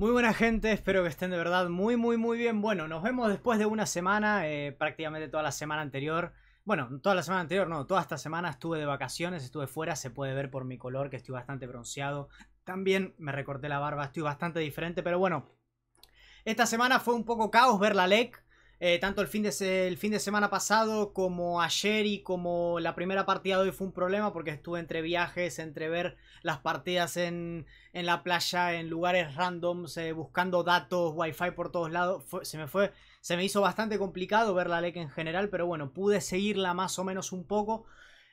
Muy buena gente, espero que estén de verdad muy muy muy bien. Bueno, nos vemos después de una semana, eh, prácticamente toda la semana anterior. Bueno, toda la semana anterior, no, toda esta semana estuve de vacaciones, estuve fuera, se puede ver por mi color que estoy bastante bronceado. También me recorté la barba, estoy bastante diferente, pero bueno. Esta semana fue un poco caos ver la LEC. Eh, tanto el fin, de el fin de semana pasado como ayer y como la primera partida de hoy fue un problema porque estuve entre viajes, entre ver las partidas en, la playa, en lugares randoms, eh, buscando datos, wifi por todos lados. se me fue, se me hizo bastante complicado ver la LEC en general, pero bueno, pude seguirla más o menos un poco.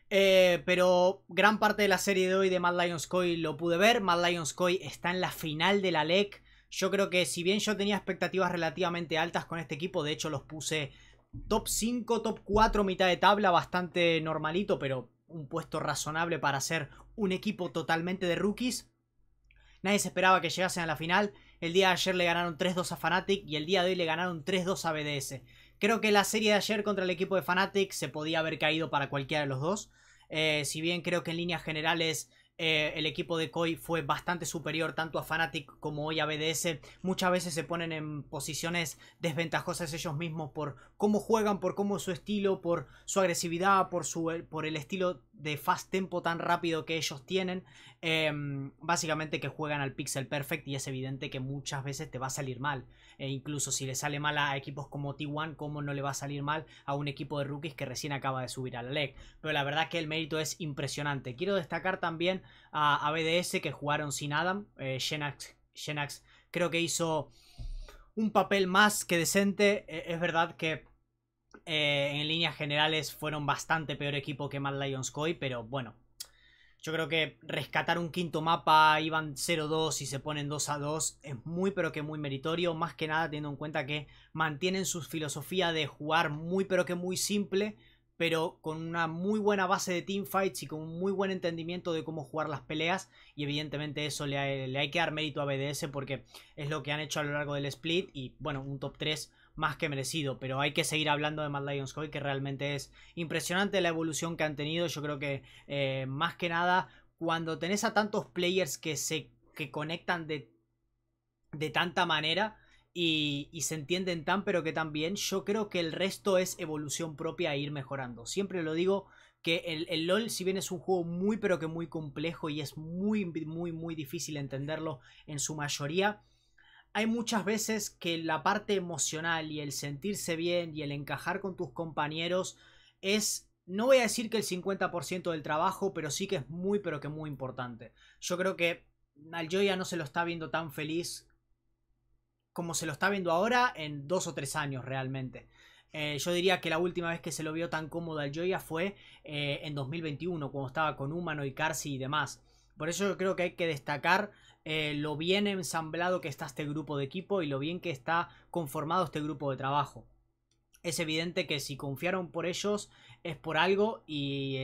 Eh, pero gran parte de la serie de hoy de Mad Lions Koi lo pude ver. Mad Lions Koi está en la final de la LEC. Yo creo que si bien yo tenía expectativas relativamente altas con este equipo, de hecho los puse top 5, top 4, mitad de tabla, bastante normalito, pero un puesto razonable para ser un equipo totalmente de rookies. Nadie se esperaba que llegasen a la final. El día de ayer le ganaron 3-2 a Fnatic y el día de hoy le ganaron 3-2 a BDS. Creo que la serie de ayer contra el equipo de Fnatic se podía haber caído para cualquiera de los dos. Eh, si bien creo que en líneas generales eh, el equipo de Koi fue bastante superior tanto a Fnatic como hoy a BDS. Muchas veces se ponen en posiciones desventajosas ellos mismos por cómo juegan, por cómo es su estilo, por su agresividad, por, su, por el estilo de fast tempo tan rápido que ellos tienen, em, básicamente que juegan al pixel perfect y es evidente que muchas veces te va a salir mal. E incluso si le sale mal a equipos como T1, ¿cómo no le va a salir mal a un equipo de rookies que recién acaba de subir a la Pero la verdad que el mérito es impresionante. Quiero destacar también a, BDS que jugaron sin Adam. Shenax eh, creo que hizo un papel más que decente. E, es verdad que eh, en líneas generales fueron bastante peor equipo que Mad Lions Koi, pero bueno. Yo creo que rescatar un quinto mapa, iban 0-2 y se ponen 2-2, es muy pero que muy meritorio, más que nada teniendo en cuenta que mantienen su filosofía de jugar muy pero que muy simple, pero con una muy buena base de teamfights y con un muy buen entendimiento de cómo jugar las peleas. Y evidentemente eso le, le, hay que dar mérito a BDS porque es lo que han hecho a lo largo del split. Y bueno, un top 3 más que merecido, pero hay que seguir hablando de Mad Lions Hoy. que realmente es impresionante la evolución que han tenido. Yo creo que eh, más que nada, cuando tenés a tantos players que se que conectan de, tanta manera, y, se entienden tan pero que tan bien, yo creo que el resto es evolución propia e ir mejorando. Siempre lo digo que el, el, LOL, si bien es un juego muy pero que muy complejo y es muy, muy, muy difícil entenderlo en su mayoría, hay muchas veces que la parte emocional y el sentirse bien y el encajar con tus compañeros es, no voy a decir que el 50% del trabajo, pero sí que es muy, pero que muy importante. Yo creo que al Joya no se lo está viendo tan feliz como se lo está viendo ahora en dos o tres años realmente. Eh, yo diría que la última vez que se lo vio tan cómodo al Joya fue eh, en 2021, cuando estaba con Humano y Carsi y demás. Por eso yo creo que hay que destacar eh, lo bien ensamblado que está este grupo de equipo y lo bien que está conformado este grupo de trabajo. Es evidente que si confiaron por ellos es por algo y,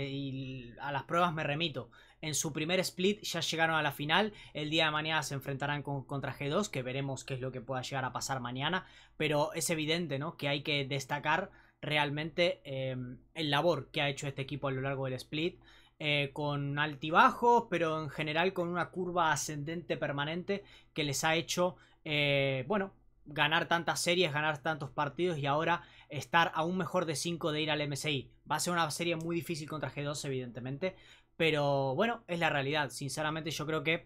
eh, a las pruebas me remito en su primer split ya llegaron a la final. El día de mañana se enfrentarán con, contra G2, que veremos qué es lo que pueda llegar a pasar mañana. Pero es evidente, Que hay que destacar realmente em, el labor que ha hecho este equipo a lo largo del split. Eh, con altibajos, pero en general con una curva ascendente permanente que les ha hecho, eh, bueno, ganar tantas series, ganar tantos partidos y ahora estar aún mejor de 5 de ir al MSI. Va a ser una serie muy difícil contra G2, evidentemente, pero bueno, es la realidad. Sinceramente yo creo que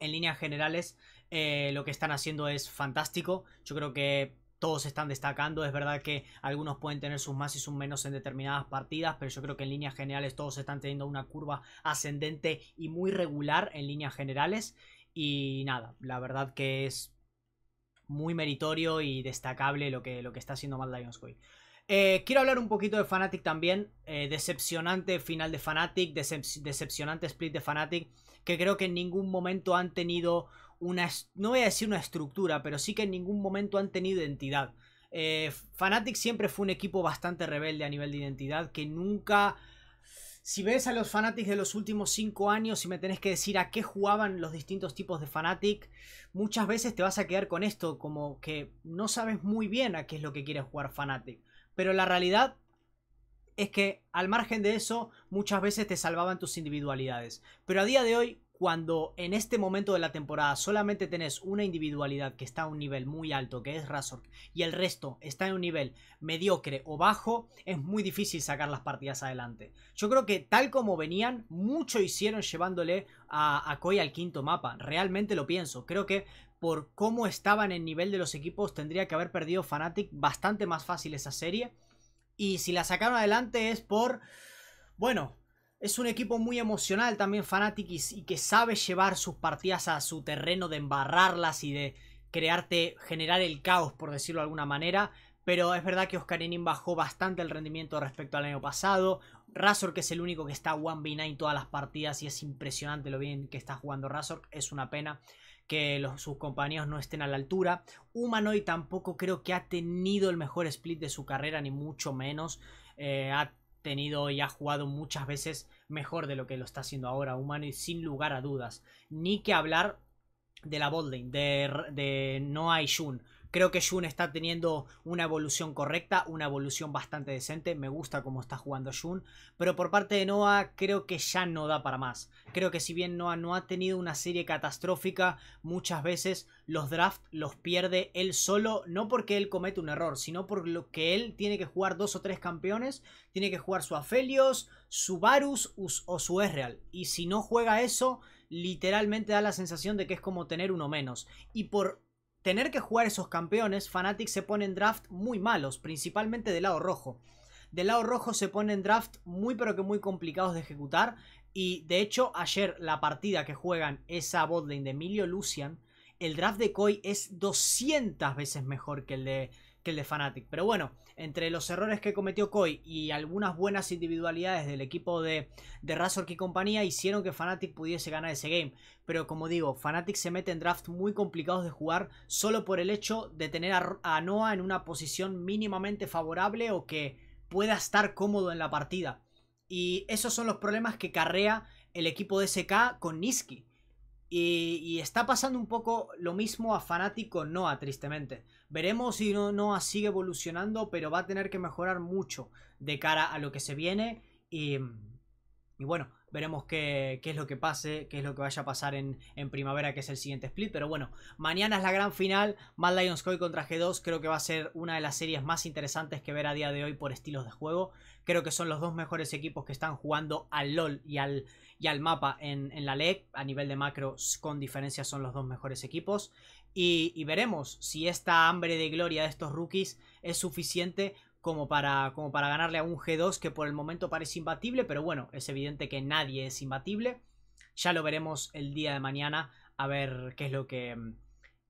en líneas generales eh, lo que están haciendo es fantástico. Yo creo que todos están destacando. Es verdad que algunos pueden tener sus más y sus menos en determinadas partidas, pero yo creo que en líneas generales todos están teniendo una curva ascendente y muy regular en líneas generales. Y nada, la verdad que es muy meritorio y destacable lo que, lo que está haciendo Matt Lionscoy. Eh, quiero hablar un poquito de Fnatic también. Eh, decepcionante final de Fnatic, decepcionante split de Fnatic, que creo que en ningún momento han tenido una, no voy a decir una estructura, pero sí que en ningún momento han tenido identidad. Eh, Fanatic siempre fue un equipo bastante rebelde a nivel de identidad, que nunca... Si ves a los Fnatic de los últimos 5 años y me tenés que decir a qué jugaban los distintos tipos de Fanatic. muchas veces te vas a quedar con esto, como que no sabes muy bien a qué es lo que quiere jugar Fanatic. Pero la realidad es que al margen de eso, muchas veces te salvaban tus individualidades. Pero a día de hoy, cuando en este momento de la temporada solamente tenés una individualidad que está a un nivel muy alto, que es Razor, y el resto está en un nivel mediocre o bajo, es muy difícil sacar las partidas adelante. Yo creo que tal como venían, mucho hicieron llevándole a, a Koi al quinto mapa, realmente lo pienso, creo que por cómo estaban en nivel de los equipos tendría que haber perdido Fnatic bastante más fácil esa serie, y si la sacaron adelante es por... Bueno, es un equipo muy emocional también Fnatic y, que sabe llevar sus partidas a su terreno de embarrarlas y de crearte, generar el caos por decirlo de alguna manera. Pero es verdad que Oscarinin bajó bastante el rendimiento respecto al año pasado. Razor, que es el único que está 1v9 todas las partidas y es impresionante lo bien que está jugando Razor. Es una pena que sus compañeros no estén a la altura. Humanoid tampoco creo que ha tenido el mejor split de su carrera, ni mucho menos. Eh, ha tenido y ha jugado muchas veces mejor de lo que lo está haciendo ahora Humano y sin lugar a dudas. Ni que hablar de la botlane, de, de Noah y Creo que Jun está teniendo una evolución correcta, una evolución bastante decente. Me gusta cómo está jugando Jun. Pero por parte de Noah, creo que ya no da para más. Creo que si bien Noah no ha tenido una serie catastrófica, muchas veces los draft los pierde él solo, no porque él comete un error, sino porque él tiene que jugar dos o tres campeones, tiene que jugar su Aphelios, su Varus o su esreal Y si no juega eso, literalmente da la sensación de que es como tener uno menos. Y por tener que jugar esos campeones, Fnatic se pone en draft muy malos, principalmente del lado rojo. Del lado rojo se ponen draft muy pero que muy complicados de ejecutar. Y de hecho, ayer la partida que juegan esa botlane de Emilio Lucian, el draft de Koi es 200 veces mejor que el de, que el de Fnatic. Pero bueno, entre los errores que cometió Koi y algunas buenas individualidades del equipo de, de Razork y compañía hicieron que Fnatic pudiese ganar ese game. Pero como digo, Fnatic se mete en drafts muy complicados de jugar solo por el hecho de tener a, a Noah en una posición mínimamente favorable o que pueda estar cómodo en la partida. Y esos son los problemas que carrea el equipo de SK con Niski. Y, está pasando un poco lo mismo a Fanático Noah, tristemente. Veremos si no, Noah sigue evolucionando, pero va a tener que mejorar mucho de cara a lo que se viene. y bueno, Veremos qué, es lo que pase, qué es lo que vaya a pasar en, primavera, que es el siguiente split. Pero bueno, mañana es la gran final. Mad Lions contra G2. Creo que va a ser una de las series más interesantes que ver a día de hoy por estilos de juego. Creo que son los dos mejores equipos que están jugando al LOL y al, y al mapa en, la LEC. A nivel de macro, con diferencia, son los dos mejores equipos. Y, y veremos si esta hambre de gloria de estos rookies es suficiente como para, como para ganarle a un G2 que por el momento parece imbatible, pero bueno, es evidente que nadie es imbatible. Ya lo veremos el día de mañana a ver qué es lo que, mm,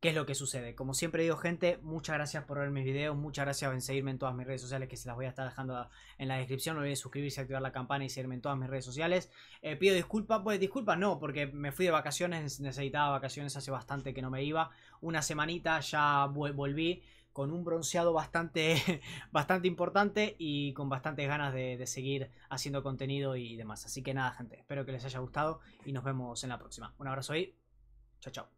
qué es lo que sucede. Como siempre digo, gente, muchas gracias por ver mis videos, muchas gracias por seguirme en todas mis redes sociales que se las voy a estar dejando en la descripción. No olviden suscribirse, activar la campana y seguirme en todas mis redes sociales. Eh, pido disculpas, pues disculpas no, porque me fui de vacaciones, necesitaba vacaciones hace bastante que no me iba. Una semanita ya volví con un bronceado bastante, bastante importante y con bastantes ganas de, seguir haciendo contenido y demás. Así que nada, gente, espero que les haya gustado y nos vemos en la próxima. Un abrazo ahí, chao, chao.